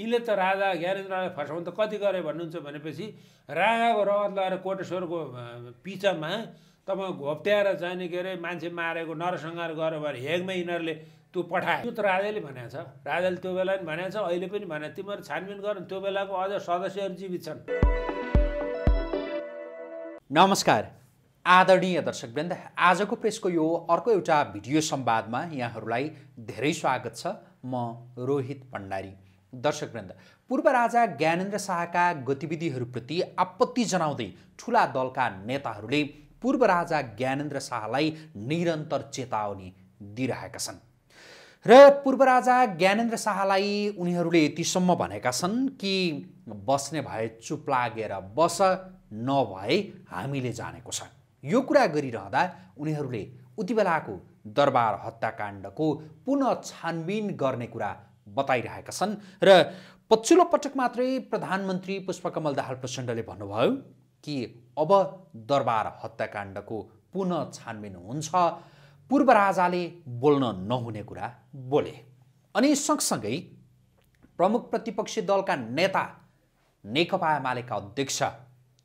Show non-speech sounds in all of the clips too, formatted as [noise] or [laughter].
यिनले त राजा ज्ञानेन्द्रलाई फर्साउनु त कति गरे भन्नुहुन्छ भनेपछि राजाको रगत लगाएर कोटेश्वरको पिचमा तपाईँ घोप्ट्याएर जाने के अरे मान्छे मारेको नरसंहार गऱ्यो भने हेगमै यिनीहरूले त्यो पठाए त्यो त राजाले भनेको छ राजाले त्यो बेला पनि भनेको छ अहिले पनि भने तिमीहरू छानबिन गर त्यो बेलाको अझ सदस्यहरू जीवित छन् नमस्कार आदरणीय दर्शकवृन्द आजको प्रेसको यो अर्को एउटा भिडियो संवादमा यहाँहरूलाई धेरै स्वागत छ म रोहित भण्डारी दर्शकवृन्द पूर्व राजा ज्ञानेन्द्र शाहका गतिविधिहरूप्रति आपत्ति जनाउँदै ठुला दलका नेताहरूले पूर्व राजा ज्ञानेन्द्र शाहलाई निरन्तर चेतावनी दिइरहेका छन् र पूर्व राजा ज्ञानेन्द्र शाहलाई उनीहरूले यतिसम्म भनेका छन् कि बस्ने भए चुप लागेर बस नभए हामीले जानेको छ यो कुरा गरिरहँदा उनीहरूले उति बेलाको दरबार हत्याकाण्डको पुनः छानबिन गर्ने कुरा बताइरहेका छन् र पछिल्लो पटक मात्रै प्रधानमन्त्री पुष्पकमल दाहाल प्रचण्डले भन्नुभयो कि अब दरबार हत्याकाण्डको पुनः छानबिन हुन्छ पूर्व राजाले बोल्न नहुने कुरा बोले अनि सँगसँगै प्रमुख प्रतिपक्षी दलका नेता नेकपा एमालेका अध्यक्ष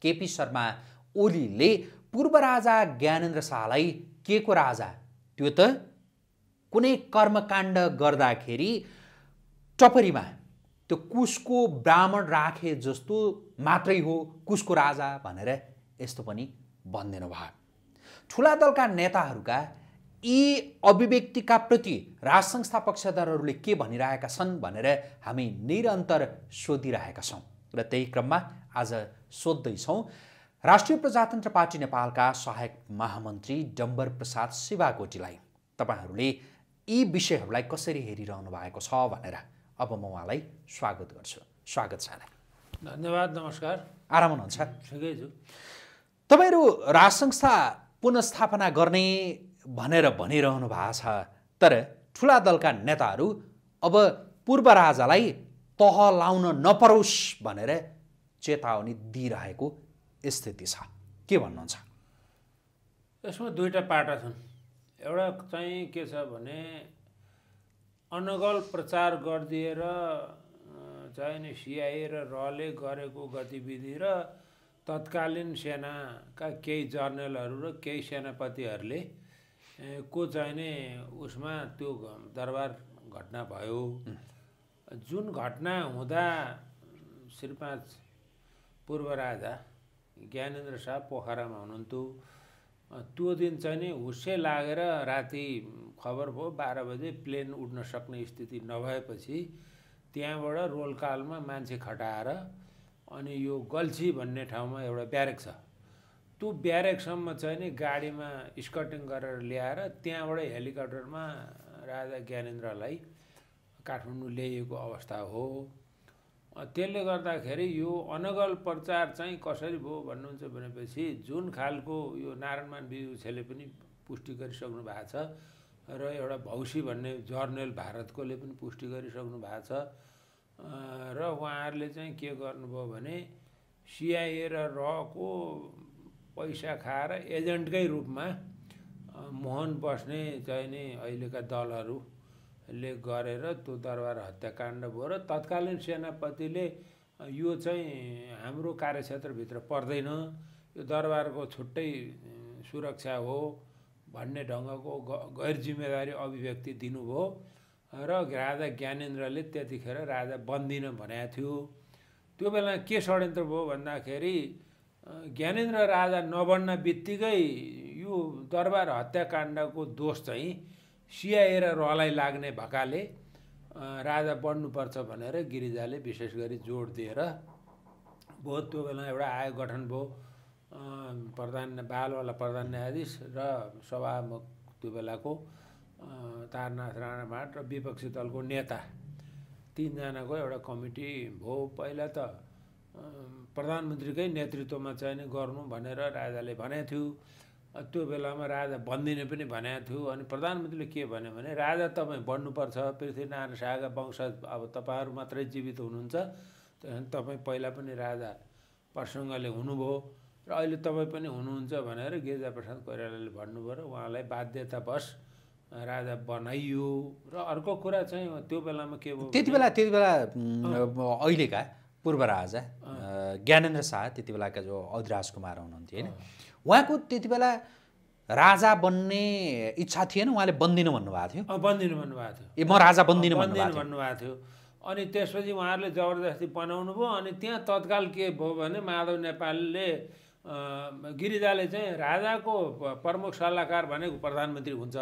केपी शर्मा ओलीले पूर्व राजा ज्ञानेन्द्र शाहलाई के को राजा त्यो त कुनै कर्मकाण्ड गर्दाखेरि टपरीमा त्यो कुशको ब्राह्मण राखे जस्तो मात्रै हो कुशको राजा भनेर यस्तो पनि भन्दैन भयो ठुला दलका नेताहरूका यी अभिव्यक्तिका प्रति राज संस्था पक्षधरहरूले के भनिरहेका छन् भनेर हामी निरन्तर सोधिरहेका छौँ र त्यही क्रममा आज सोध्दैछौँ राष्ट्रिय प्रजातन्त्र पार्टी नेपालका सहायक महामन्त्री डम्बर प्रसाद शिवाकोटीलाई तपाईँहरूले यी विषयहरूलाई कसरी हेरिरहनु भएको छ भनेर अब म उहाँलाई स्वागत गर्छु स्वागत छ धन्यवाद नमस्कार आराम हुनुहुन्छ ठिकै छु तपाईँहरू राज संस्था पुनस्थापना गर्ने भनेर भनिरहनु भएको छ तर ठुला दलका नेताहरू अब पूर्व राजालाई तह लाउन नपरोस् भनेर चेतावनी दिइरहेको स्थिति छ के भन्नुहुन्छ यसमा दुईवटा पाटा छन् एउटा चाहिँ के छ भने अनगल प्रचार गरिदिएर चाहिँ नि सिआइए र रले गरेको गतिविधि र तत्कालीन सेनाका केही जर्नलहरू र केही सेनापतिहरूले को चाहिने उसमा त्यो दरबार घटना भयो जुन घटना हुँदा श्रीपाँच पूर्व राजा ज्ञानेन्द्र शाह पोखरामा हुनुहुन्थ्यो त्यो दिन चाहिँ नि हुस्सै लागेर राति खबर भयो बाह्र बजे प्लेन उड्न सक्ने स्थिति नभएपछि त्यहाँबाट रोलकालमा मान्छे खटाएर अनि यो गल्छी भन्ने ठाउँमा एउटा ब्यारेक छ त्यो ब्यारेकसम्म चाहिँ नि गाडीमा स्कटिङ गरेर ल्याएर त्यहाँबाट हेलिकप्टरमा राजा ज्ञानेन्द्रलाई काठमाडौँ ल्याइएको अवस्था हो त्यसले गर्दाखेरि यो अनगल प्रचार चाहिँ कसरी भयो भन्नुहुन्छ भनेपछि जुन खालको यो नारायणमान विषले पनि पुष्टि गरिसक्नु भएको छ र एउटा भौसी भन्ने जर्नल भारतकोले पनि पुष्टि गरिसक्नु भएको छ र उहाँहरूले चाहिँ के गर्नुभयो भने सिआइए र रको पैसा खाएर एजेन्टकै रूपमा मोहन बस्ने चाहिँ नि अहिलेका दलहरू ले गरेर त्यो दरबार हत्याकाण्ड भयो र तत्कालीन सेनापतिले यो चाहिँ हाम्रो कार्यक्षेत्रभित्र पर्दैन यो दरबारको छुट्टै सुरक्षा हो भन्ने ढङ्गको गैर जिम्मेदारी अभिव्यक्ति दिनुभयो र राजा ज्ञानेन्द्रले त्यतिखेर राजा बन्दिन भनेको थियो त्यो बेला के षड्यन्त्र भयो भन्दाखेरि ज्ञानेन्द्र राजा नबन्न बित्तिकै यो दरबार हत्याकाण्डको दोष चाहिँ सियाएर रलाई लाग्ने भएकाले राजा बढ्नुपर्छ भनेर गिरिजाले विशेष गरी जोड दिएर भयो त्यो बेला एउटा आयोग गठन भयो प्रधान बालवाला प्रधान न्यायाधीश र सभामुख त्यो बेलाको तारनाथ भाट र विपक्षी दलको नेता तिनजनाको एउटा कमिटी भयो पहिला त प्रधानमन्त्रीकै नेतृत्वमा चाहिँ गर्नु भनेर राजाले भनेको थियो त्यो बेलामा राजा बन्दिने पनि भनेको थियो अनि प्रधानमन्त्रीले के भन्यो भने राजा तपाईँ बन्नुपर्छ पृथ्वीनारायण शाहका वंश अब तपाईँहरू मात्रै जीवित हुनुहुन्छ तपाईँ पहिला पनि राजा प्रसङ्गले हुनुभयो र अहिले तपाईँ पनि हुनुहुन्छ भनेर गिरिजाप्रसाद कोइरालाले भन्नुभयो र उहाँलाई बाध्यतावश राजा बनाइयो र अर्को कुरा चाहिँ त्यो बेलामा के भयो त्यति बेला त्यति बेला अहिलेका पूर्व राजा ज्ञानेन्द्र शाह त्यति बेलाका जो अधिराज कुमार हुनुहुन्थ्यो होइन उहाँको त्यति बेला राजा बन्ने इच्छा थिएन उहाँले बन्दिनु भन्नुभएको थियो बन्दिनु भन्नुभएको थियो ए म राजा बन्दिनु भन्नुभएको थियो अनि त्यसपछि उहाँहरूले जबरजस्ती बनाउनु भयो अनि त्यहाँ तत्काल के भयो भने माधव नेपालले गिरिजाले चाहिँ राजाको प्रमुख सल्लाहकार भनेको प्रधानमन्त्री हुन्छ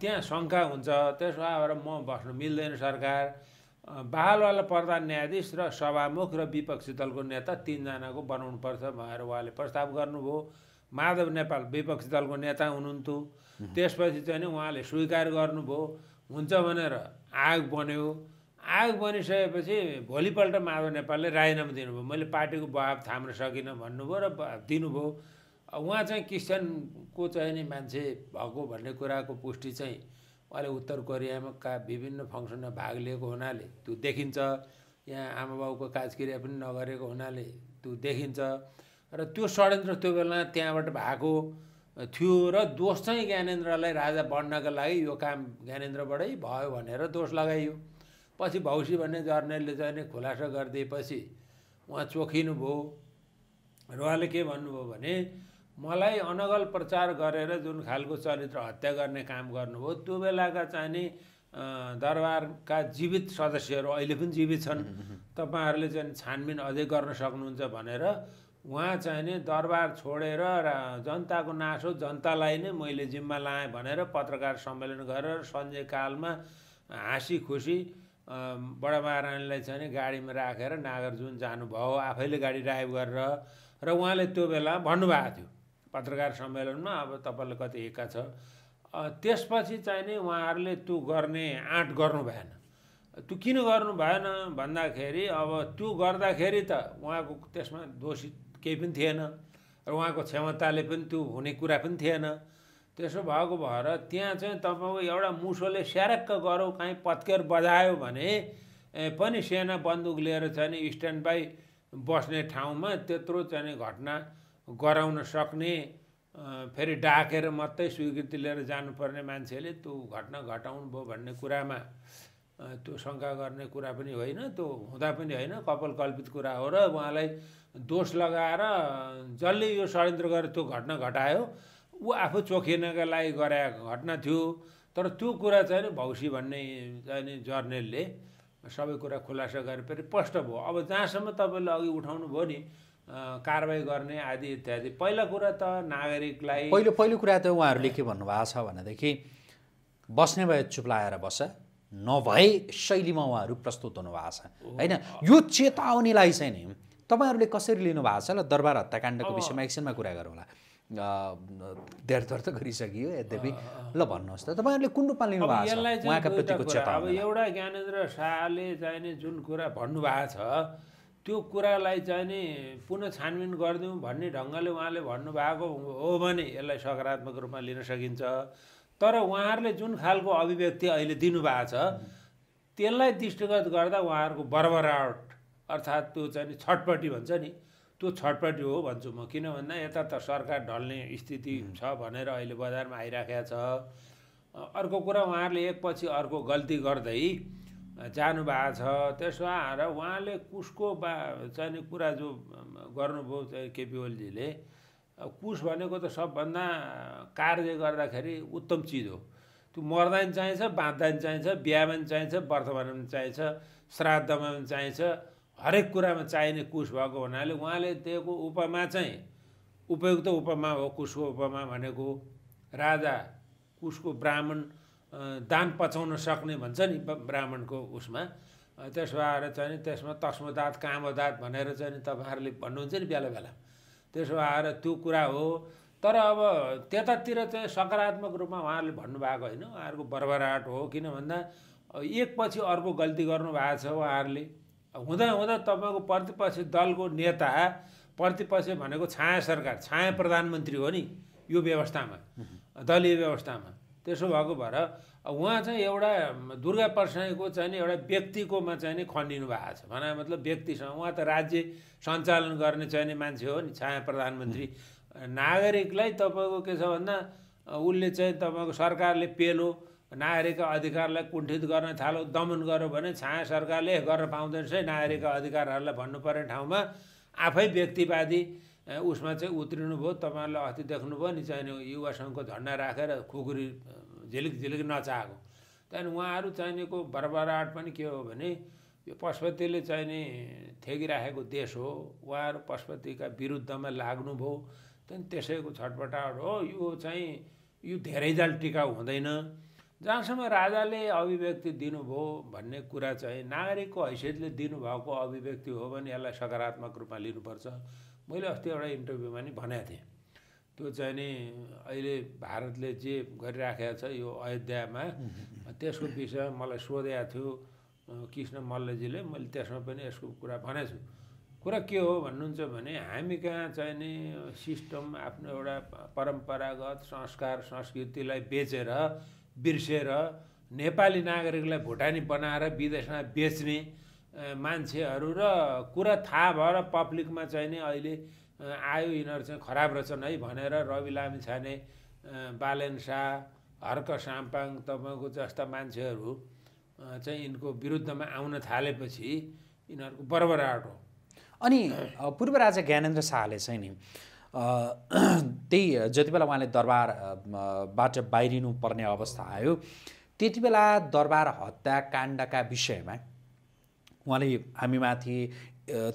त्यहाँ शङ्का हुन्छ त्यसो भएर म बस्नु मिल्दैन सरकार बहालवाला प्रधान न्यायाधीश र सभामुख र विपक्षी दलको नेता तिनजनाको बनाउनुपर्छ भनेर उहाँले प्रस्ताव गर्नुभयो माधव नेपाल विपक्षी दलको नेता हुनुहुन्थ्यो त्यसपछि चाहिँ नि उहाँले स्वीकार गर्नुभयो हुन्छ भनेर आयोग बन्यो आयोग बनिसकेपछि भोलिपल्ट माधव नेपालले राजीनामा दिनुभयो मैले पार्टीको बहाव थाम्न सकिनँ भन्नुभयो र दिनुभयो उहाँ चाहिँ क्रिस्चियनको चाहिँ नि मान्छे भएको भन्ने कुराको पुष्टि चाहिँ उहाँले उत्तर कोरियामा विभिन्न फङ्सनमा भाग लिएको हुनाले त्यो देखिन्छ यहाँ आमा बाउको काजक्रिया पनि नगरेको हुनाले त्यो देखिन्छ र त्यो षड्यन्त्र त्यो बेला त्यहाँबाट भएको थियो र दोष चाहिँ ज्ञानेन्द्रलाई राजा बन्नका लागि यो काम ज्ञानेन्द्रबाटै भयो भनेर दोष लगाइयो पछि भौसी भन्ने जर्नेलले चाहिँ खुलासा गरिदिएपछि उहाँ चोखिनुभयो र उहाँले के भन्नुभयो भने मलाई अनगल प्रचार गरेर जुन खालको चरित्र हत्या गर्ने काम गर्नुभयो त्यो बेलाका चाहिँ नि दरबारका जीवित सदस्यहरू अहिले पनि जीवित छन् [laughs] तपाईँहरूले चाहिँ छानबिन अझै गर्न सक्नुहुन्छ भनेर उहाँ चाहिँ नि दरबार छोडेर र जनताको नासो जनतालाई नै मैले जिम्मा लाएँ भनेर पत्रकार सम्मेलन गरेर सन्जय कालमा हाँसी खुसी बडा महारानीलाई चाहिँ गाडीमा राखेर नागार्जुन जानुभयो आफैले गाडी ड्राइभ गरेर र उहाँले त्यो बेला भन्नुभएको थियो पत्रकार सम्मेलनमा अब तपाईँलाई कति एक्का छ त्यसपछि चाहिँ नि उहाँहरूले त्यो गर्ने आँट गर्नु भएन त्यो किन गर्नु भएन भन्दाखेरि अब त्यो गर्दाखेरि त उहाँको त्यसमा दोषी केही पनि थिएन र उहाँको क्षमताले पनि त्यो हुने कुरा पनि थिएन त्यसो भएको भएर त्यहाँ चाहिँ तपाईँको एउटा मुसोले स्यारक्क गरौँ काहीँ पत्केर बजायो भने पनि सेना बन्दुक लिएर चाहिँ स्ट्यान्ड बाई बस्ने ठाउँमा त्यत्रो चाहिँ घटना गराउन सक्ने फेरि डाकेर मात्रै स्वीकृति लिएर जानुपर्ने मान्छेले त्यो घटना घटाउनु भयो भन्ने कुरामा त्यो शङ्का गर्ने कुरा पनि होइन त्यो हुँदा पनि होइन कपाल कल्पित कुरा हो र उहाँलाई दोष लगाएर जसले यो षड्यन्त्र गरेर त्यो घटना घटायो ऊ आफू चोखिनका लागि गरे घटना थियो तर त्यो कुरा चाहिँ नि भौसी भन्ने चाहिँ नि जर्नेलले सबै कुरा खुलासा गरेर फेरि स्पष्ट भयो अब जहाँसम्म तपाईँले अघि उठाउनु भयो नि कारवाही गर्ने आदि इत्यादि पहिलो कुरा त नागरिकलाई पहिलो पहिलो कुरा त उहाँहरूले के भन्नुभएको छ भनेदेखि बस्ने भए चुप्लाएर बस नभए शैलीमा उहाँहरू प्रस्तुत हुनुभएको छ होइन यो चेतावनीलाई चाहिँ नि तपाईँहरूले कसरी लिनुभएको छ ल दरबार हत्याकाण्डको विषयमा एकछिनमा कुरा गरौँला होला त गरिसकियो यद्यपि ल भन्नुहोस् त तपाईँहरूले कुन रूपमा लिनु भएको छ उहाँका प्रतिको चेतावनी एउटा ज्ञानेन्द्र शाहले चाहिने जुन कुरा भन्नुभएको छ त्यो कुरालाई चाहिँ नि पुनः छानबिन गरिदिउँ भन्ने ढङ्गले उहाँले भन्नुभएको हो भने यसलाई सकारात्मक रूपमा लिन सकिन्छ तर उहाँहरूले जुन खालको अभिव्यक्ति अहिले दिनुभएको छ त्यसलाई दृष्टिगत गर्दा उहाँहरूको बर्बराट अर्थात् त्यो चाहिँ छटपट्टि भन्छ नि त्यो छटपट्टि हो भन्छु म किन भन्दा यता त सरकार ढल्ने स्थिति छ भनेर अहिले बजारमा आइराखेको छ अर्को कुरा उहाँहरूले एकपछि अर्को गल्ती गर्दै जानुभएको छ त्यसो र उहाँले कुसको बा चाहिने कुरा जो गर्नुभयो चाहिँ केपी ओलीजीले कुस भनेको त सबभन्दा कार्य गर्दाखेरि उत्तम चिज हो त्यो मर्दा पनि चाहिन्छ बाँच्दा पनि चाहिन्छ बिहामा पनि चाहिन्छ वर्तमानमा पनि चाहिन्छ श्राद्धमा पनि चाहिन्छ हरेक कुरामा चाहिने कुस भएको हुनाले उहाँले दिएको उपमा चाहिँ उपयुक्त उपमा हो कुसको उपमा भनेको राजा कुसको ब्राह्मण दान पचाउन सक्ने भन्छ नि ब्राह्मणको उसमा त्यसो भएर चाहिँ त्यसमा तस्मदात कामदात भनेर चाहिँ तपाईँहरूले भन्नुहुन्छ नि बेला बेला त्यसो भएर त्यो कुरा हो तर अब त्यतातिर चाहिँ सकारात्मक रूपमा उहाँहरूले भन्नुभएको होइन उहाँहरूको बर्बराहट हो किन भन्दा एकपछि अर्को गल्ती गर्नुभएको छ उहाँहरूले हुँदै हुँदा तपाईँको प्रतिपक्ष दलको नेता प्रतिपक्ष भनेको छाया सरकार छाया प्रधानमन्त्री हो नि यो व्यवस्थामा दलीय व्यवस्थामा त्यसो भएको भएर उहाँ चाहिँ एउटा दुर्गा प्रसाईको चाहिँ एउटा व्यक्तिकोमा चाहिँ नि खनिनु भएको छ भने मतलब व्यक्तिसँग उहाँ त राज्य सञ्चालन गर्ने चाहिने मान्छे हो नि छाया प्रधानमन्त्री नागरिकलाई तपाईँको के छ भन्दा उसले चाहिँ तपाईँको सरकारले पेलो नागरिकका अधिकारलाई कुण्ठित गर्न थालो दमन गर्यो भने छाया सरकारले गर्न पाउँदैन नागरिकका अधिकारहरूलाई भन्नु पर्ने ठाउँमा आफै व्यक्तिवादी उसमा चाहिँ उत्रिनु भयो तपाईँहरूलाई अस्ति देख्नुभयो नि चाहिने युवा झन्डा राखेर खुकुरी झिलिक झिलिक नचाहेको त्यहाँदेखि उहाँहरू चाहिनेको बर्बराट पनि के हो भने यो पशुपतिले चाहिने थेगिराखेको देश हो उहाँहरू पशुपतिका विरुद्धमा लाग्नुभयो त्यहाँदेखि त्यसैको छटपटाहरू हो यो चाहिँ यो धेरैजाल टिकाउ हुँदैन जहाँसम्म राजाले अभिव्यक्ति दिनुभयो भन्ने कुरा चाहिँ नागरिकको हैसियतले दिनुभएको अभिव्यक्ति हो भने यसलाई सकारात्मक रूपमा लिनुपर्छ मैले अस्ति एउटा इन्टरभ्यूमा नि भनेको थिएँ त्यो चाहिँ नि अहिले भारतले जे गरिराखेको छ यो अयोध्यामा त्यसको विषयमा मलाई सोधेको थियो कृष्ण मल्लजीले मैले त्यसमा पनि यसको कुरा भनेको छु कुरा के हो भन्नुहुन्छ भने हामी कहाँ चाहिँ नि सिस्टम आफ्नो एउटा परम्परागत संस्कार संस्कृतिलाई बेचेर बिर्सेर नेपाली नागरिकलाई भुटानी बनाएर विदेशमा बेच्ने मान्छेहरू र कुरा थाहा भएर पब्लिकमा चाहिँ नि अहिले आयो यिनीहरू चाहिँ खराब रहेछन् है भनेर रवि लामी छाने बालेन शाह हर्क साम्पाङ तपाईँको जस्ता मान्छेहरू चाहिँ यिनको विरुद्धमा आउन थालेपछि यिनीहरूको बरबराट हो अनि पूर्व राजा ज्ञानेन्द्र शाहले चाहिँ नि [clears throat] त्यही जति बेला उहाँले दरबारबाट बाहिरिनु पर्ने अवस्था आयो त्यति बेला दरबार हत्याकाण्डका विषयमा उहाँले हामीमाथि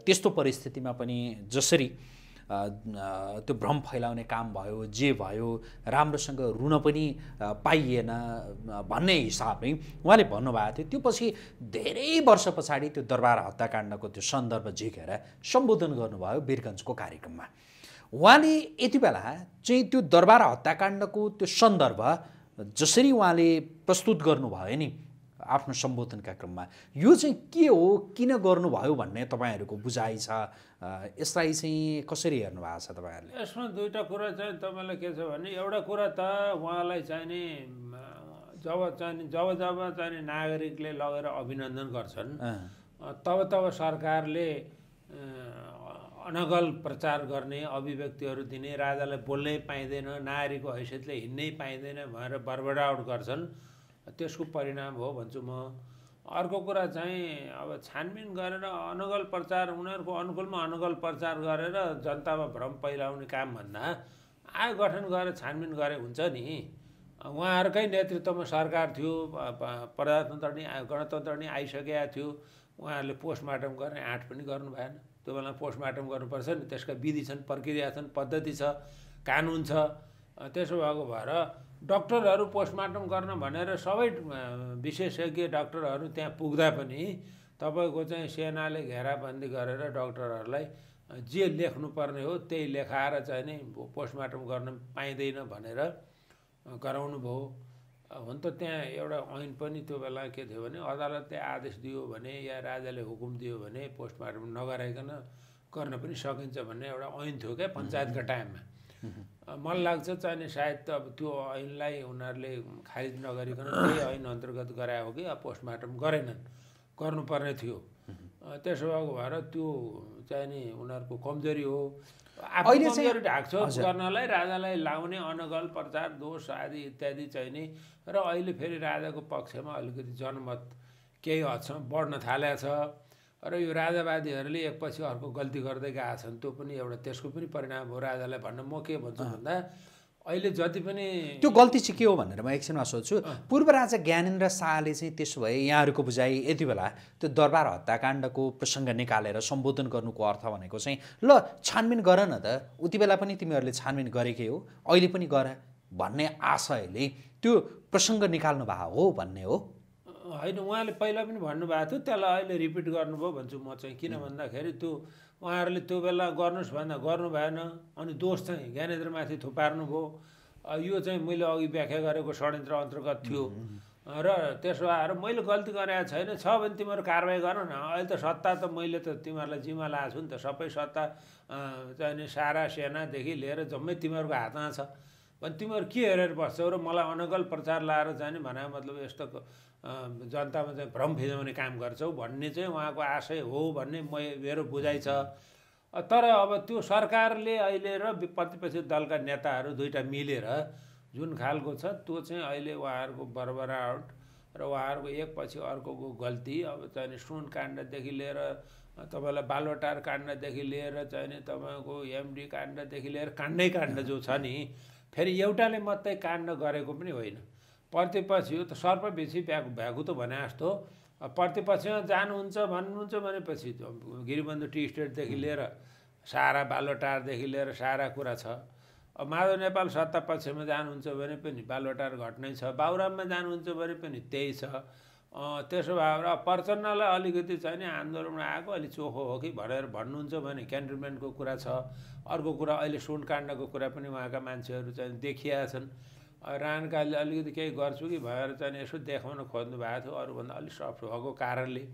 त्यस्तो परिस्थितिमा पनि जसरी त्यो भ्रम फैलाउने काम भयो जे भयो राम्रोसँग रुन पनि पाइएन भन्ने हिसाबै उहाँले भन्नुभएको थियो त्यो पछि धेरै वर्ष पछाडि त्यो दरबार हत्याकाण्डको त्यो सन्दर्भ झिकेर सम्बोधन गर्नुभयो वीरगन्जको कार्यक्रममा उहाँले यति बेला चाहिँ त्यो दरबार हत्याकाण्डको त्यो सन्दर्भ जसरी उहाँले प्रस्तुत गर्नुभयो नि आफ्नो सम्बोधनका क्रममा यो चाहिँ के हो किन गर्नुभयो भन्ने तपाईँहरूको बुझाइ छ यसलाई चाहिँ कसरी हेर्नु भएको छ तपाईँहरूले यसमा दुईवटा कुरा चाहिँ तपाईँलाई के छ भने एउटा कुरा त उहाँलाई चाहिने जब चाहिने जब जब चाहिने नागरिकले लगेर अभिनन्दन गर्छन् तब तब सरकारले अनगल प्रचार गर्ने अभिव्यक्तिहरू दिने राजालाई बोल्नै पाइँदैन नागरिकको हैसियतले हिँड्नै पाइँदैन भनेर बरबडावट गर्छन् त्यसको परिणाम हो भन्छु म अर्को कुरा चाहिँ अब छानबिन गरेर अनुगल प्रचार उनीहरूको अनुकूलमा अनुगल प्रचार गरेर जनतामा भ्रम पहिलाउने कामभन्दा आय गठन गरेर छानबिन गरे हुन्छ नि उहाँहरूकै नेतृत्वमा सरकार थियो प्रजातन्त्र नि गणतन्त्र नि आइसकेका थियो उहाँहरूले पोस्टमार्टम गर्ने आँट पनि गर्नु भएन त्यो बेला पोस्टमार्टम गर्नुपर्छ नि त्यसका विधि छन् प्रक्रिया छन् पद्धति छ कानुन छ त्यसो भएको भएर डक्टरहरू पोस्टमार्टम गर्न भनेर सबै विशेषज्ञ डक्टरहरू त्यहाँ पुग्दा पनि तपाईँको चाहिँ सेनाले घेराबन्दी गरेर डक्टरहरूलाई जे लेख्नुपर्ने हो त्यही लेखाएर चाहिँ नै पोस्टमार्टम गर्न पाइँदैन भनेर गराउनु भयो हुन त त्यहाँ एउटा ऐन पनि त्यो बेला के थियो भने अदालतले आदेश दियो भने या राजाले हुकुम दियो भने पोस्टमार्टम नगराइकन गर्न पनि सकिन्छ भन्ने एउटा ऐन थियो क्या पञ्चायतको टाइममा मलाई लाग्छ चाहिने सायद त अब त्यो ऐनलाई उनीहरूले खारिज नगरिकन त्यही ऐन अन्तर्गत गरायो हो कि अब पोस्टमार्टम गरेनन् गर्नुपर्ने थियो त्यसो भएको भएर त्यो चाहिने उनीहरूको कमजोरी हो अहिले चाहिँ ढाकछोप गर्नलाई राजालाई लाउने अनगल प्रचार दोष आदि इत्यादि चाहिने र अहिले फेरि राजाको पक्षमा अलिकति जनमत केही हदसम्म बढ्न थालेको छ र यो राजावादीहरूले एकपछि अर्को गल्ती गर्दै गएका छन् त्यो पनि एउटा त्यसको पनि परिणाम हो राजालाई भन्न म के भन्छु भन्दा अहिले जति पनि त्यो गल्ती चाहिँ के हो भनेर म एकछिनमा सोध्छु पूर्व राजा ज्ञानेन्द्र शाहले चाहिँ त्यसो भए यहाँहरूको बुझाइ यति बेला त्यो दरबार हत्याकाण्डको प्रसङ्ग निकालेर सम्बोधन गर्नुको अर्थ भनेको चाहिँ ल छानबिन गर न त उति बेला पनि तिमीहरूले छानबिन गरेकै हो अहिले पनि गर भन्ने आशयले त्यो प्रसङ्ग निकाल्नु भएको हो भन्ने हो होइन उहाँले पहिला पनि भन्नुभएको थियो त्यसलाई अहिले रिपिट गर्नुभयो भन्छु म चाहिँ किन भन्दाखेरि त्यो उहाँहरूले त्यो बेला गर्नुहोस् भन्दा गर्नु भएन अनि दोष चाहिँ ज्ञानेन्द्रमाथि थुपार्नुभयो यो चाहिँ मैले अघि व्याख्या गरेको षड्यन्त्र अन्तर्गत थियो र त्यसो भएर मैले गल्ती गरेको छैन छ भने तिमीहरू कारवाही गर न अहिले त सत्ता त मैले त तिमीहरूलाई जिम्मा लाएको छु नि त सबै सत्ता चाहिने सारा सेनादेखि लिएर जम्मै तिमीहरूको हातमा छ अनि तिमीहरू के हेरेर बस्छौ र मलाई अनगल प्रचार लाएर जाने भने मतलब यस्तो जनतामा चाहिँ भ्रम फिजाउने काम गर्छौ भन्ने चाहिँ उहाँको आशय हो भन्ने म मेरो बुझाइ छ तर अब त्यो सरकारले अहिले र प्रतिपक्षी दलका नेताहरू दुइटा मिलेर जुन खालको छ त्यो चाहिँ अहिले उहाँहरूको बरबराहट र उहाँहरूको एकपछि अर्कोको गल्ती अब चाहिँ सुन काण्डदेखि लिएर तपाईँलाई बालवटार काण्डदेखि लिएर चाहिँ तपाईँको एमडी काण्डदेखि लिएर काण्डै काण्ड जो छ नि फेरि एउटाले मात्रै काण्ड गरेको पनि होइन प्रतिपक्ष यो त बेसी भ्याकु भ्यागु त भने जस्तो प्रतिपक्षमा जानुहुन्छ भन्नुहुन्छ भनेपछि गिरिबन्धु टी स्टेटदेखि लिएर सारा बालोटारदेखि लिएर सारा कुरा छ अब माधव नेपाल सत्ता पक्षमा जानुहुन्छ भने पनि बालोटार घटनै छ बाबुराममा जानुहुन्छ भने पनि त्यही छ त्यसो भए र प्रचण्डलाई अलिकति चाहिँ नि आन्दोलनमा आएको अलिक चोखो हो कि भनेर भन्नुहुन्छ भने क्यान्टोनमेन्टको कुरा छ अर्को कुरा अहिले सुनकाण्डको कुरा पनि उहाँका मान्छेहरू चाहिँ देखिया छन् रानकाले अलिकति केही गर्छु कि भनेर चाहिँ यसो देखाउन खोज्नु भएको थियो अरूभन्दा अलिक सफ्ट भएको कारणले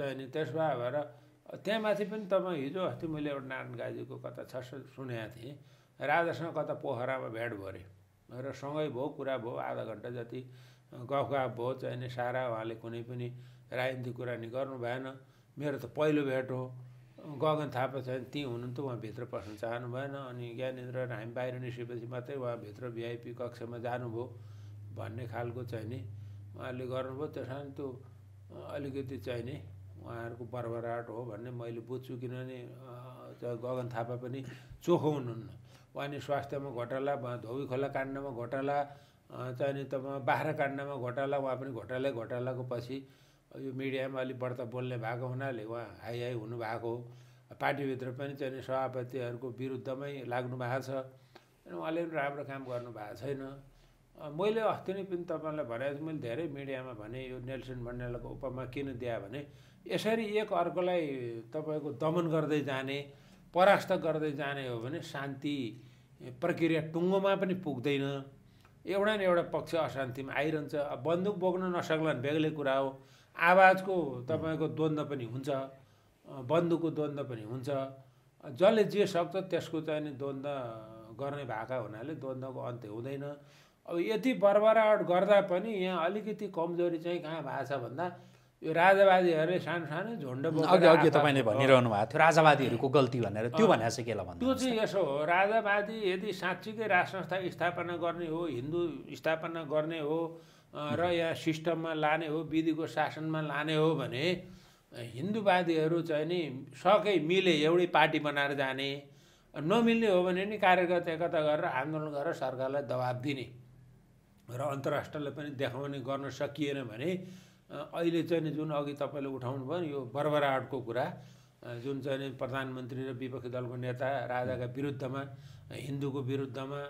चाहिँ नि त्यसो भए भएर त्यहाँमाथि पनि तपाईँ हिजो अस्ति मैले एउटा नारायण गाजीको कता छ सुनेको थिएँ राजासँग कता पोखरामा भेट भरेँ र सँगै भयो कुरा भयो आधा घन्टा जति गफ गफ भयो चाहिने सारा उहाँले कुनै पनि राजनीतिक कुरा नि गर्नु भएन मेरो त पहिलो भेट हो गगन थापा छैन ती हुनुहुन्थ्यो उहाँभित्र पस्न चाहनु भएन अनि ज्ञानेन्द्र हामी बाहिर निस्केपछि मात्रै उहाँभित्र भिआइपी कक्षमा जानुभयो भन्ने खालको चाहिने उहाँले गर्नुभयो त्यस कारण त्यो अलिकति चाहिने उहाँहरूको बर्बराट हो भन्ने मैले बुझ्छु किनभने गगन थापा पनि चोखो हुनुहुन्न उहाँ नि स्वास्थ्यमा घोटाला धोबी खोला काण्डमा घोटाला चाहिँ त बाख्रा काण्डमा घोटाला उहाँ पनि घोटालै घोटालाको पछि यो मिडियामा अलिक बढ्त बोल्ने भएको हुनाले उहाँ हाई हाई हुनुभएको पार्टीभित्र पनि चाहिँ सभापतिहरूको विरुद्धमै लाग्नु भएको छ उहाँले पनि राम्रो काम गर्नु भएको छैन मैले अस्ति नै पनि तपाईँलाई भने मैले धेरै मिडियामा भने यो नेल्सन मण्डेलाको उपमा किन दिएँ भने यसरी एक अर्कोलाई तपाईँको दमन गर्दै जाने परास्त गर्दै जाने हो भने शान्ति प्रक्रिया टुङ्गोमा पनि पुग्दैन एउटा न एउटा पक्ष अशान्तिमा आइरहन्छ बन्दुक बोक्न नसक्ला बेग्लै कुरा हो आवाजको तपाईँको द्वन्द्व पनि हुन्छ बन्दुकको द्वन्द्व पनि हुन्छ जसले जे सक्छ त्यसको चाहिँ नि द्वन्द्व गर्ने भएका हुनाले द्वन्द्वको अन्त्य हुँदैन अब यति बरबराट गर्दा पनि यहाँ अलिकति कमजोरी चाहिँ कहाँ भएको छ भन्दा यो राजावादीहरूले सानो सानो झुन्ड अघि अघि तपाईँले भनिरहनु भएको थियो राजावादीहरूको गल्ती भनेर त्यो भनेर चाहिँ के भन्नु त्यो चाहिँ यसो हो राजावादी यदि साँच्चीकै राष्ट्र संस्था स्थापना गर्ने हो हिन्दू स्थापना गर्ने हो र यहाँ सिस्टममा लाने हो विधिको शासनमा लाने हो भने हिन्दूवादीहरू चाहिँ नि सकै मिले एउटै पार्टी बनाएर जाने नमिल्ने हो भने नि कार्यगत एकता गरेर आन्दोलन गरेर सरकारलाई दबाब दिने र अन्तर्राष्ट्रलाई पनि देखाउने गर्न सकिएन भने अहिले चाहिँ जुन अघि तपाईँले उठाउनु भयो यो बर्बराहटको कुरा जुन चाहिँ प्रधानमन्त्री र विपक्षी दलको नेता राजाका विरुद्धमा हिन्दूको विरुद्धमा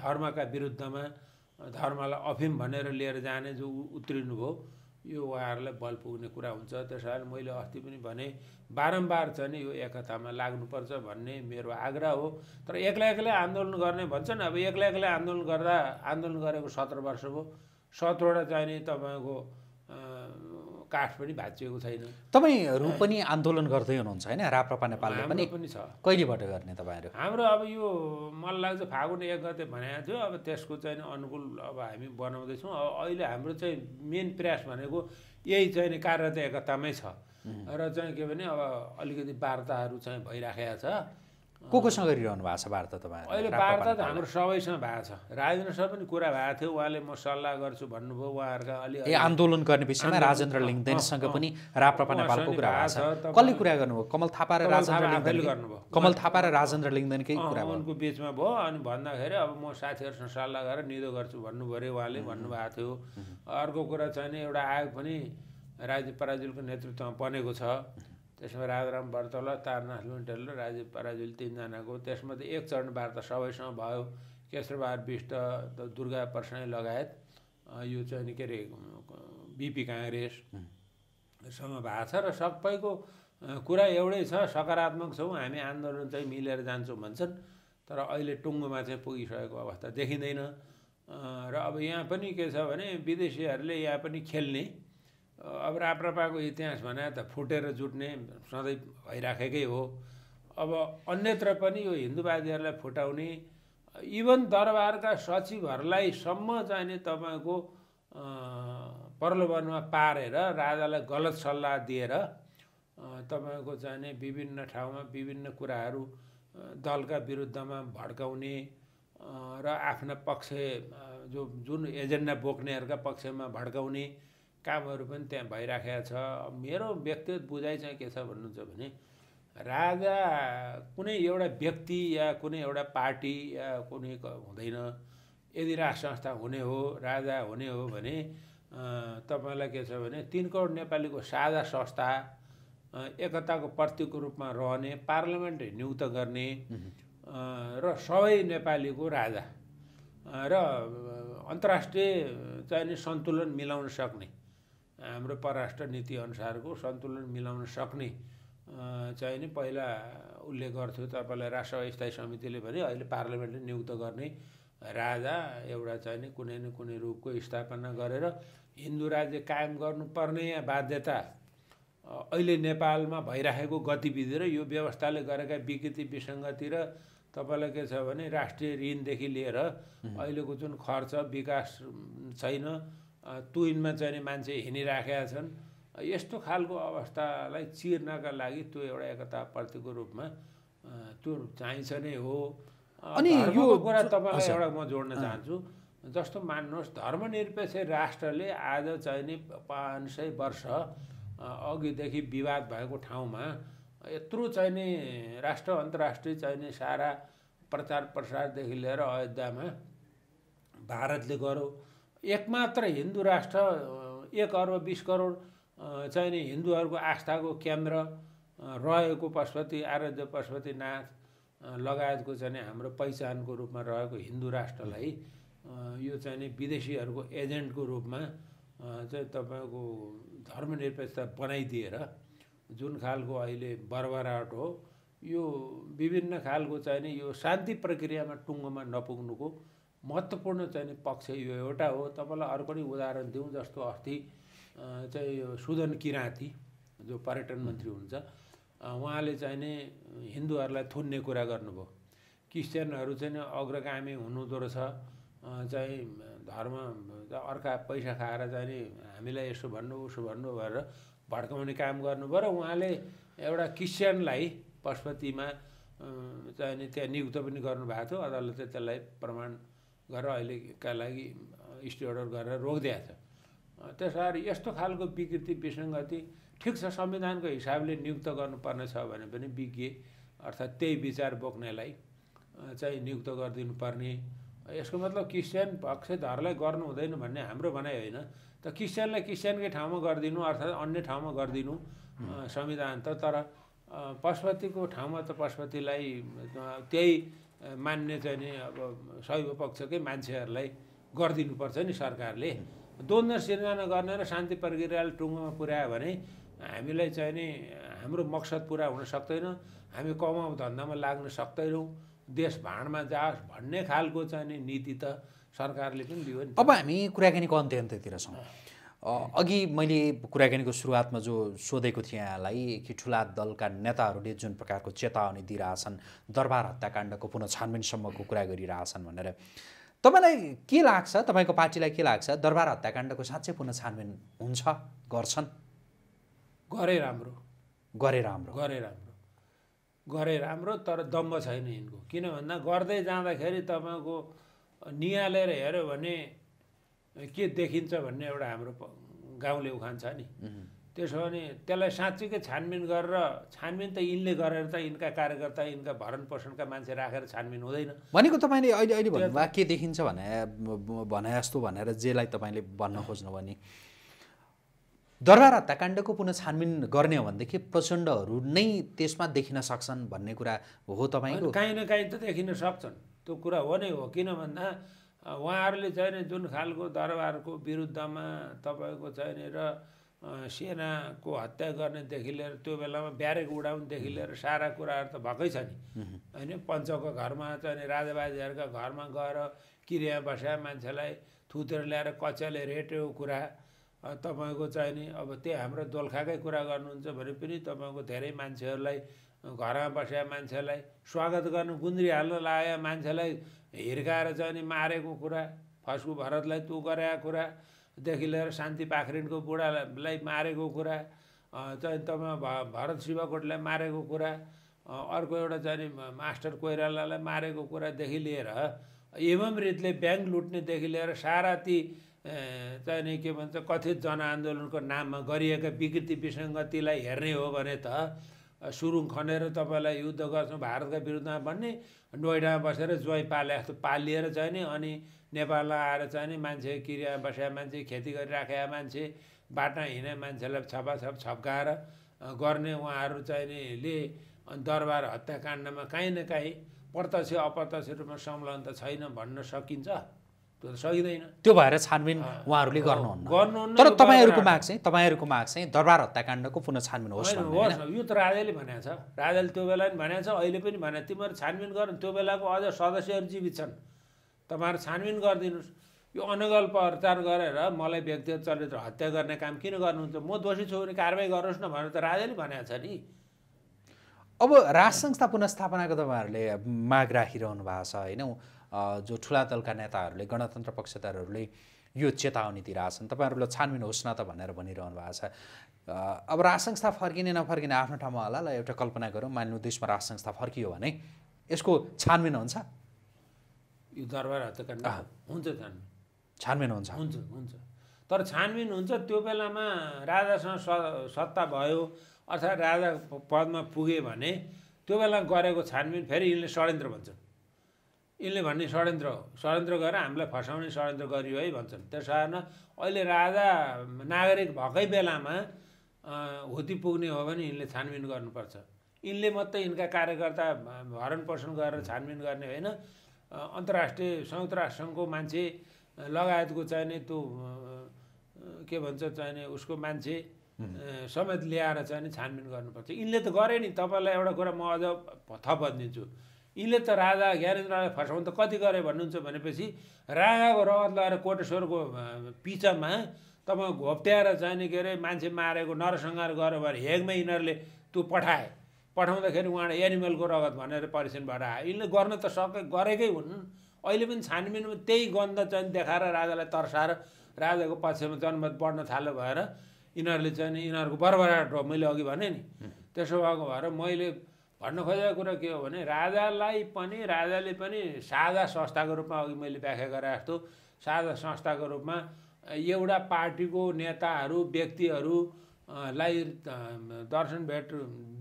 धर्मका विरुद्धमा धर्मलाई अफिम भनेर लिएर जाने जो उत्रिनुभयो यो उहाँहरूलाई बल पुग्ने कुरा हुन्छ त्यस कारण मैले अस्ति पनि भने बारम्बार चाहिँ यो एकतामा लाग्नुपर्छ भन्ने मेरो आग्रह हो तर एक्लै एक्लै आन्दोलन गर्ने भन्छन् अब एक्लै एक्लै आन्दोलन गर्दा आन्दोलन गरेको सत्र वर्ष भयो सत्रवटा चाहिँ नि तपाईँको काठ पनि भाँचिएको छैन तपाईँहरू पनि आन्दोलन गर्दै हुनुहुन्छ होइन राप्रपा नेपालले पनि पनि छ कहिलेबाट गर्ने तपाईँहरू हाम्रो अब यो मलाई लाग्छ फागुन एक गते भनेको थियो अब त्यसको चाहिँ अनुकूल अब हामी बनाउँदैछौँ अब अहिले हाम्रो चाहिँ मेन प्रयास भनेको यही चाहिँ कार्यरत एकतामै छ र चाहिँ के भने अब अलिकति वार्ताहरू चाहिँ भइराखेको छ को कोसँग गरिरहनु भएको छ वार्ता तपाईँ अहिले वार्ता त हाम्रो सबैसँग भएको छ राजेन्द्र सर पनि कुरा भएको थियो उहाँले म सल्लाह गर्छु भन्नुभयो उहाँहरूका अलिक ए आन्दोलन गर्ने विषयमा राजेन्द्र लिङ्गदेनसँग पनि राप्रपा नेपालको कुरा भएको छ कसले कुरा गर्नुभयो कमल थापा र राजेन्द्र लिङ्गदेनले गर्नुभयो कमल थापा र राजेन्द्र लिङ्गदेनकै कुरा उनको बिचमा भयो अनि भन्दाखेरि अब म साथीहरूसँग सल्लाह गरेर निदो गर्छु भन्नुभयो अरे उहाँले भन्नुभएको थियो अर्को कुरा चाहिँ एउटा आयोग पनि राज्य पराजुलको नेतृत्वमा बनेको छ त्यसमा राजाराम व्रतल तारनाथ लुन्टेल राजीव पराजुली तिनजनाको त्यसमा त एक चरण वार्ता सबैसँग भयो केशरबार विष्ट दुर्गा प्रसाई लगायत यो चाहिँ के अरे बिपी काङ्ग्रेससँग भएको छ र सबैको कुरा एउटै छ सकारात्मक छौँ हामी आन्दोलन चाहिँ मिलेर जान्छौँ भन्छन् तर अहिले टुङ्गोमा चाहिँ पुगिसकेको अवस्था देखिँदैन र अब यहाँ पनि के छ भने विदेशीहरूले यहाँ पनि खेल्ने अब राप्रपाको इतिहास भने त फुटेर जुट्ने सधैँ भइराखेकै हो अब अन्यत्र पनि यो हिन्दूवादीहरूलाई फुटाउने इभन दरबारका सचिवहरूलाई सम्म जाने तपाईँको प्रलोभनमा पारेर राजालाई गलत सल्लाह दिएर तपाईँको चाहिने विभिन्न ठाउँमा विभिन्न कुराहरू दलका विरुद्धमा भड्काउने र आफ्ना पक्ष जो जुन एजेन्डा बोक्नेहरूका पक्षमा भड्काउने कामहरू पनि त्यहाँ भइराखेको छ मेरो व्यक्तिगत बुझाइ चाहिँ के छ भन्नुहुन्छ भने राजा कुनै एउटा व्यक्ति या कुनै एउटा पार्टी या कुनै हुँदैन यदि राष्ट्र संस्था हुने हो राजा हुने हो भने तपाईँलाई के छ भने तिन करोड नेपालीको साझा संस्था एकताको प्रतीकको रूपमा रहने पार्लियामेन्ट नियुक्त गर्ने र सबै नेपालीको राजा र अन्तर्राष्ट्रिय चाहिने सन्तुलन मिलाउन सक्ने हाम्रो परराष्ट्र नीति अनुसारको सन्तुलन मिलाउन सक्ने चाहिँ नि पहिला उसले गर्थ्यो तपाईँलाई राष्ट्र स्थायी समितिले भने अहिले पार्लियामेन्टले नियुक्त गर्ने राजा एउटा चाहिँ नि कुनै न कुनै रूपको स्थापना गरेर हिन्दू राज्य कायम गर्नुपर्ने बाध्यता अहिले नेपालमा भइराखेको गतिविधि र यो व्यवस्थाले गरेका विकृति विसङ्गति र तपाईँलाई के छ भने राष्ट्रिय ऋणदेखि लिएर अहिलेको जुन खर्च विकास छैन तुइनमा चाहिँ मान्छे हिँडिराखेका छन् यस्तो खालको अवस्थालाई चिर्नका लागि त्यो एउटा एकता एकताप्रतिको रूपमा त्यो चाहिन्छ नै हो अनि यो कुरा तपाईँलाई एउटा म जोड्न चाहन्छु जस्तो मान्नुहोस् धर्मनिरपेक्ष राष्ट्रले आज चाहिँ नि पाँच सय वर्ष अघिदेखि विवाद भएको ठाउँमा यत्रो नि राष्ट्र अन्तर्राष्ट्रिय चाहिँ नि सारा प्रचार प्रसारदेखि लिएर अयोध्यामा भारतले गर्यो एकमात्र हिन्दू राष्ट्र एक अर्ब बिस करोड चाहिने हिन्दूहरूको आस्थाको केन्द्र रहेको पशुपति आराध्य पशुपतिनाथ लगायतको चाहिँ हाम्रो पहिचानको रूपमा रहेको हिन्दू राष्ट्रलाई यो चाहिँ विदेशीहरूको एजेन्टको रूपमा चाहिँ तपाईँको धर्मनिरपेक्षता बनाइदिएर जुन खालको अहिले बर्बराहट हो यो विभिन्न खालको चाहिँ नि यो शान्ति प्रक्रियामा टुङ्गोमा नपुग्नुको महत्त्वपूर्ण चाहिँ पक्ष यो एउटा हो तपाईँलाई अरू पनि उदाहरण दिउँ जस्तो अस्ति चाहिँ यो सुदन किराँती जो पर्यटन मन्त्री हुन्छ उहाँले चाहिँ नि हिन्दूहरूलाई थुन्ने कुरा गर्नुभयो क्रिस्चियनहरू चाहिँ अग्रगामी हुनुहुँदो रहेछ चाहिँ धर्म अर्का पैसा खाएर चाहिँ नि हामीलाई यसो भन्नु उसो भन्नु भनेर भड्काउने काम गर्नुभयो र उहाँले एउटा क्रिस्चियनलाई पशुपतिमा चाहिँ त्यहाँ नियुक्त पनि गर्नुभएको थियो अदालतले त्यसलाई प्रमाण गरेर अहिलेका लागि स्टे अर्डर गरेर रोकिदिएको छ त्यसकारण यस्तो खालको विकृति विसङ्गति ठिक छ संविधानको हिसाबले नियुक्त गर्नुपर्ने छ भने पनि विज्ञ अर्थात् त्यही विचार बोक्नेलाई चाहिँ नियुक्त गरिदिनुपर्ने यसको मतलब क्रिस्चियन पक्षधरलाई गर्नु हुँदैन भन्ने हाम्रो भनाइ होइन त क्रिस्चियनलाई क्रिस्चियनकै ठाउँमा गरिदिनु अर्थात् अन्य ठाउँमा गरिदिनु संविधान त तर पशुपतिको ठाउँमा त पशुपतिलाई त्यही मान्ने चाहिँ नि अब सैव पक्षकै मान्छेहरूलाई गरिदिनुपर्छ नि सरकारले द्वन्द्व सिर्जना गर्न र शान्ति प्रक्रियालाई टुङ्गोमा पुर्यायो भने हामीलाई चाहिँ नि हाम्रो मकसद पुरा हुन सक्दैन हामी कमाउ धन्दामा लाग्न सक्दैनौँ देश भाँडमा जाओस् भन्ने खालको चाहिँ नि नीति त सरकारले पनि दियो नि अब हामी कुराकानीको अन्त्य अन्त्यतिर छौँ अघि मैले कुराकानीको सुरुवातमा जो सोधेको थिएँ यहाँलाई कि ठुला दलका नेताहरूले जुन प्रकारको चेतावनी दिइरहेछन् दरबार हत्याकाण्डको पुनः छानबिनसम्मको कुरा गरिरहेछन् भनेर तपाईँलाई के लाग्छ तपाईँको पार्टीलाई के लाग्छ दरबार हत्याकाण्डको साँच्चै पुनः छानबिन हुन्छ गर्छन् गरे राम्रो गरे राम्रो गरे राम्रो गरे राम्रो तर दम्ब छैन यिनको किन भन्दा गर्दै जाँदाखेरि तपाईँको नियालेर हेऱ्यो भने के देखिन्छ भन्ने एउटा हाम्रो गाउँले उखान छ नि त्यसो भने त्यसलाई साँच्चीकै छानबिन गरेर छानबिन त यिनले गरेर त यिनका कार्यकर्ता यिनका भरण पोषणका मान्छे राखेर छानबिन हुँदैन भनेको तपाईँले अहिले अहिले भन्नुभयो के देखिन्छ भने भने जस्तो भनेर जेलाई तपाईँले भन्न खोज्नु भने दरबार हत्याकाण्डको पुनः छानबिन गर्ने हो भनेदेखि प्रचण्डहरू नै त्यसमा देखिन सक्छन् भन्ने कुरा हो तपाईँको काहीँ न काहीँ त देखिन सक्छन् त्यो कुरा हो नै हो किन भन्दा उहाँहरूले चाहिँ नि जुन खालको दरबारको विरुद्धमा तपाईँको चाहिँ नि र सेनाको हत्या गर्नेदेखि लिएर त्यो बेलामा ब्यारेक उडाउनेदेखि लिएर सारा कुराहरू त भएकै छ नि होइन पञ्चको घरमा चाहिँ राजाबाजेहरूका घरमा गएर किरिया बस्या मान्छेलाई थुतेर ल्याएर कचेले रेट्यो कुरा तपाईँको चाहिँ नि अब त्यही हाम्रो दोलखाकै कुरा गर्नुहुन्छ भने पनि तपाईँको धेरै मान्छेहरूलाई घरमा बसेका मान्छेलाई स्वागत गर्नु गुन्द्री हाल्न लागेका मान्छेलाई हिर्काएर चाहिँ नि मारेको कुरा फस्कु भरतलाई तु गरेका कुरादेखि लिएर शान्ति पाखरिनको बुढालाई मारेको कुरा चाहिँ तपाईँ भरत शिवकोटलाई मारेको कुरा अर्को एउटा चाहिँ मास्टर कोइरालालाई मारेको कुरादेखि लिएर एवं रीतले ब्याङ्क लुट्नेदेखि लिएर सारा ती चाहिँ नि के भन्छ कथित जनआन्दोलनको नाममा गरिएका विकृति विसङ्गतिलाई हेर्ने हो भने त सुरुङ खनेर तपाईँलाई युद्ध गर्छौँ भारतका विरुद्धमा भन्ने नोइडामा बसेर जोइ पाले जस्तो पालिएर चाहिँ नि अनि नेपालमा आएर चाहिँ नि मान्छे किरिया बसेका मान्छे खेती गरिराखेका मान्छे बाटा हिँडे मान्छेलाई छपाछप छप्काएर गर्ने उहाँहरू चाहिँ निले दरबार हत्याकाण्डमा काहीँ न काहीँ प्रत्यक्ष अप्रत्यक्ष रूपमा संलग्न त छैन भन्न सकिन्छ सकिँदैन त्यो भएर छानबिन उहाँहरूले गर्नुहुन्न गर्नुहुन्न तर तपाईँहरूको माग चाहिँ तपाईँहरूको माग चाहिँ दरबार हत्याकाण्डको पुनः छानबिन होस् यो त राजाले भनेको छ राजाले त्यो बेला पनि भनेको छ अहिले पनि भने तिमीहरू छानबिन गर त्यो बेलाको अझ सदस्यहरू जीवित छन् तपाईँहरू छानबिन गरिदिनुहोस् यो अनगल्प प्रचार गरेर मलाई व्यक्तिगत चरित्र हत्या गर्ने काम किन गर्नुहुन्छ म दोषी छु भने कारवाही गर्नुहोस् न भनेर त राजाले भनेको छ नि अब राज संस्था पुनस्थापनाको तपाईँहरूले माग राखिरहनु भएको छ होइन जो ठुला दलका नेताहरूले गणतन्त्र पक्षधारहरूले यो चेतावनी दिइरहेछन् तपाईँहरूलाई छानबिन होस् न त भनेर भनिरहनु भएको छ अब राज संस्था फर्किने नफर्किने आफ्नो ठाउँमा होला ल एउटा कल्पना गरौँ मान्नु देशमा राज संस्था फर्कियो भने यसको छानबिन हुन्छ यो दरबार हत्याकाण्ड हुन्छ छानबिन छानबिन हुन्छ हुन्छ हुन्छ तर छानबिन हुन्छ त्यो बेलामा राजासँग सत्ता भयो अर्थात् राजा पदमा पुगे भने त्यो बेला गरेको छानबिन फेरि यिनले षड्यन्त्र भन्छन् यिनले भन्ने षड्यन्त्र हो षड्यन्त्र गरेर हामीलाई फसाउने षड्यन्त्र गरियो है भन्छन् त्यस कारण अहिले राजा नागरिक भएकै बेलामा हुती पुग्ने हो भने यिनले छानबिन गर्नुपर्छ यिनले मात्रै यिनका कार्यकर्ता भरण पोषण गरेर छानबिन गर्ने होइन अन्तर्राष्ट्रिय संयुक्त राष्ट्रसङ्घको मान्छे लगायतको चाहिने त्यो के भन्छ चाहिने उसको मान्छे समेत ल्याएर चाहिँ छानबिन गर्नुपर्छ यिनले त गरे नि तपाईँलाई एउटा कुरा म अझ थप भनिदिन्छु यिनले त राजा ज्ञानेन्द्रलाई फर्साउनु त कति गरे भन्नुहुन्छ भनेपछि राजाको रगत लगाएर कोटेश्वरको पिचमा तपाईँ घोप्ट्याएर जाने के अरे मान्छे मारेको नरसंहार गऱ्यो भने हेगमै यिनीहरूले त्यो पठाए पठाउँदाखेरि उहाँले एनिमलको रगत भनेर परीक्षणबाट आयो यिनले गर्न त सके गरेकै हुन् अहिले पनि छानबिनमा त्यही गन्ध चाहिँ देखाएर राजालाई तर्साएर राजाको पक्षमा जनमत बढ्न थालो भएर यिनीहरूले चाहिँ यिनीहरूको बरबराट हो मैले अघि भने नि त्यसो भएको भएर मैले भन्न खोजेको कुरा के हो भने राजालाई पनि राजाले पनि साझा संस्थाको रूपमा अघि मैले व्याख्या गरे जस्तो साझा संस्थाको रूपमा एउटा पार्टीको नेताहरू व्यक्तिहरूलाई दर्शन भेट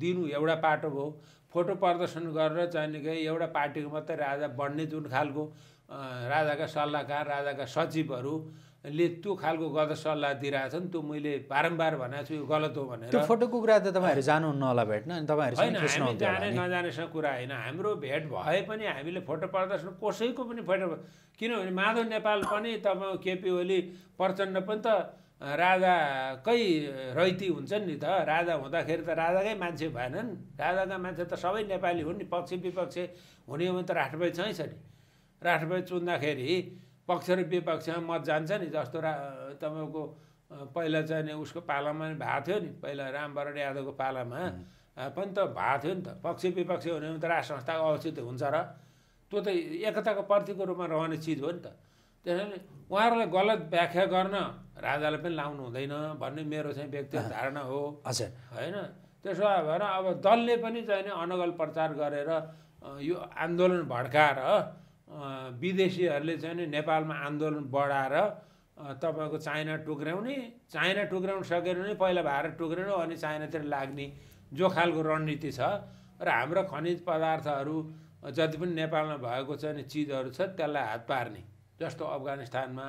दिनु एउटा पाटो भयो फोटो प्रदर्शन गरेर चाहिँ एउटा पार्टीको मात्रै राजा बढ्ने जुन खालको राजाका सल्लाहकार राजाका सचिवहरू ले त्यो खालको गलत सल्लाह दिइरहेको छ नि त्यो मैले बारम्बार भनेको छु यो गलत हो भनेर त्यो फोटोको कुरा त तपाईँहरू जानुहुन्न होला भेट्न अनि तपाईँहरू होइन हामी जाने नजानेसँग कुरा होइन हाम्रो भेट भए पनि हामीले फोटो प्रदर्शन कसैको पनि फोटो किनभने माधव नेपाल पनि तपाईँ केपी ओली प्रचण्ड पनि त राजाकै रैती हुन्छन् नि त राजा हुँदाखेरि त राजाकै मान्छे भएनन् राजाका मान्छे त सबै नेपाली हुन् नि पक्ष विपक्ष हुने हो भने त राष्ट्रपति छैछ नि राष्ट्रपति चुन्दाखेरि पक्ष र विपक्षमा मत जान्छ नि जस्तो रा तपाईँको पहिला चाहिँ नि उसको पालामा नि भएको थियो नि पहिला रामबरण यादवको पालामा पनि त भएको थियो नि त पक्ष विपक्ष हुने भने त राष्ट्र संस्थाको औचित हुन्छ र त्यो त एकताको प्रतीकको रूपमा रहने चिज हो नि त त्यसैले उहाँहरूलाई गलत व्याख्या गर्न राजालाई पनि लाउनु हुँदैन भन्ने मेरो चाहिँ व्यक्तिगत धारणा हो होइन त्यसो भएर अब दलले पनि चाहिँ अनगल प्रचार गरेर यो आन्दोलन भड्काएर विदेशीहरूले चाहिँ नि नेपालमा आन्दोलन बढाएर तपाईँको चाइना टुक्राउने चाइना टुक्राउन सकेर भने पहिला भारत टुक्रेन अनि चाइनातिर लाग्ने जो खालको रणनीति छ र हाम्रो खनिज पदार्थहरू जति पनि नेपालमा भएको छ नि चिजहरू छ त्यसलाई हात पार्ने जस्तो अफगानिस्तानमा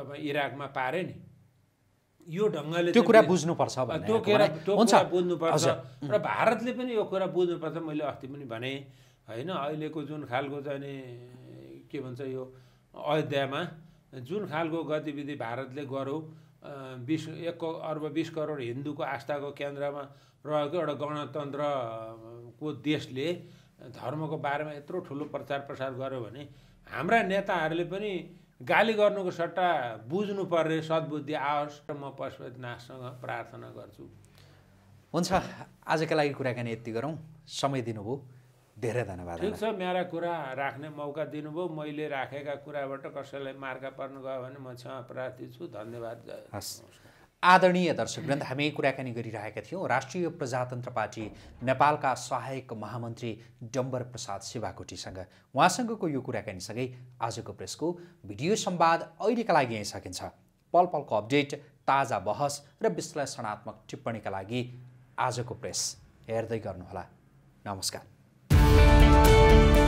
तपाईँ इराकमा पारे नि यो ढङ्गले त्यो कुरा बुझ्नुपर्छ त्यो कुरा बुझ्नुपर्छ र भारतले पनि यो कुरा बुझ्नुपर्छ मैले अस्ति पनि भनेँ होइन अहिलेको जुन खालको चाहिँ के भन्छ यो अयोध्यामा जुन खालको गतिविधि भारतले गरौँ बिस एक अर्ब बिस करोड हिन्दूको आस्थाको केन्द्रमा रहेको एउटा गणतन्त्रको देशले धर्मको बारेमा यत्रो ठुलो प्रचार प्रसार गर्यो भने हाम्रा नेताहरूले पनि गाली गर्नुको सट्टा बुझ्नु पर्ने सद्बुद्धि आओस् र म पशुपतिनाथसँग प्रार्थना गर्छु हुन्छ आजका लागि कुराकानी यति गरौँ समय दिनुभयो धेरै धन्यवाद ठिक छ मेरा कुरा राख्ने मौका दिनुभयो मैले राखेका कुराबाट कसैलाई मार्का पर्नु गयो भने म क्षमा प्रार्थी छु धन्यवाद हस् आदरणीय दर्शक दर्शकवृन्द हामी कुराकानी गरिरहेका थियौँ राष्ट्रिय प्रजातन्त्र पार्टी नेपालका सहायक महामन्त्री डम्बर प्रसाद शिवाकोटीसँग उहाँसँगको यो कुराकानीसँगै आजको प्रेसको भिडियो सम्वाद अहिलेका लागि यहीँ सकिन्छ पल पलको अपडेट ताजा बहस र विश्लेषणात्मक टिप्पणीका लागि आजको प्रेस हेर्दै गर्नुहोला नमस्कार Bye.